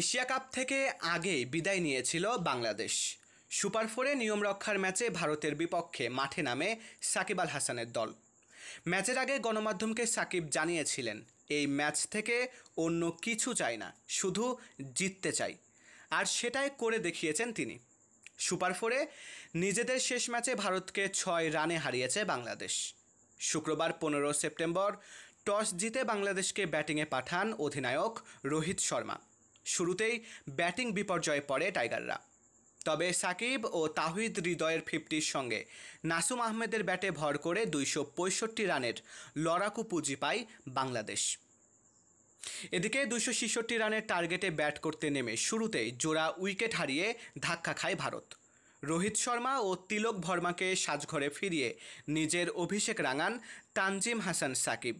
Asia cup থেকে আগে বিদায় নিয়েছিল বাংলাদেশ সুপার ফোরে নিয়ম রক্ষার ম্যাচে ভারতের বিপক্ষে মাঠে নামে সাকিব আল হাসানের দল ম্যাচের আগে গণমাধ্যমকে সাকিব জানিয়েছিলেন এই ম্যাচ থেকে অন্য কিছু চাই না শুধু জিততে চাই আর সেটাই করে দেখিয়েছেন তিনি সুপার ফোরে নিজেদের শেষ ম্যাচে ভারতকে ছয় রানে হারিয়েছে বাংলাদেশ শুক্রবার পনেরো সেপ্টেম্বর টস জিতে বাংলাদেশকে ব্যাটিংয়ে পাঠান অধিনায়ক রোহিত শর্মা শুরুতেই ব্যাটিং বিপর্যয়ে পড়ে টাইগাররা তবে সাকিব ও তাহিদ হৃদয়ের ফিফটির সঙ্গে নাসুম আহমেদের ব্যাটে ভর করে দুইশো পঁয়ষট্টি রানের লড়াকু পুঁজি পায় বাংলাদেশ এদিকে দুশো ছিষট্টি রানের টার্গেটে ব্যাট করতে নেমে শুরুতেই জোড়া উইকেট হারিয়ে ধাক্কা খায় ভারত রোহিত শর্মা ও তিলক ভর্মাকে সাজঘরে ফিরিয়ে নিজের অভিষেক রাঙান তানজিম হাসান সাকিব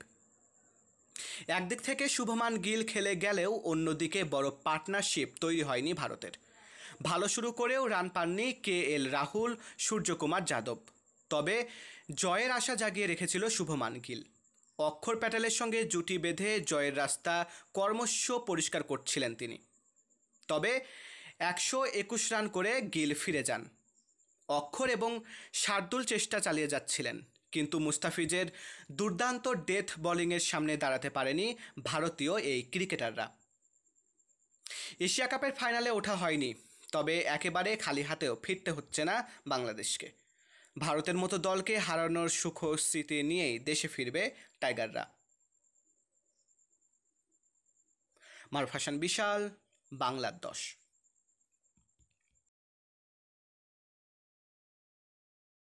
একদিক থেকে শুভমান গিল খেলে গেলেও অন্যদিকে বড় পার্টনারশিপ তৈরি হয়নি ভারতের ভালো শুরু করেও রান পাননি কে এল রাহুল সূর্যকুমার যাদব তবে জয়ের আশা জাগিয়ে রেখেছিল শুভমান গিল অক্ষর প্যাটেলের সঙ্গে জুটি বেঁধে জয়ের রাস্তা কর্মস্ব পরিষ্কার করছিলেন তিনি তবে একশো একুশ রান করে গিল ফিরে যান অক্ষর এবং শার্দুল চেষ্টা চালিয়ে যাচ্ছিলেন কিন্তু মুস্তাফিজের দুর্দান্ত ডেথ বোলিংয়ের সামনে দাঁড়াতে পারেনি ভারতীয় এই ক্রিকেটাররা এশিয়া কাপের ফাইনালে ওঠা হয়নি তবে একেবারে খালি হাতেও ফিরতে হচ্ছে না বাংলাদেশকে ভারতের মতো দলকে হারানোর সুখ স্মৃতি নিয়েই দেশে ফিরবে টাইগাররা মারফাসান বিশাল বাংলার দশ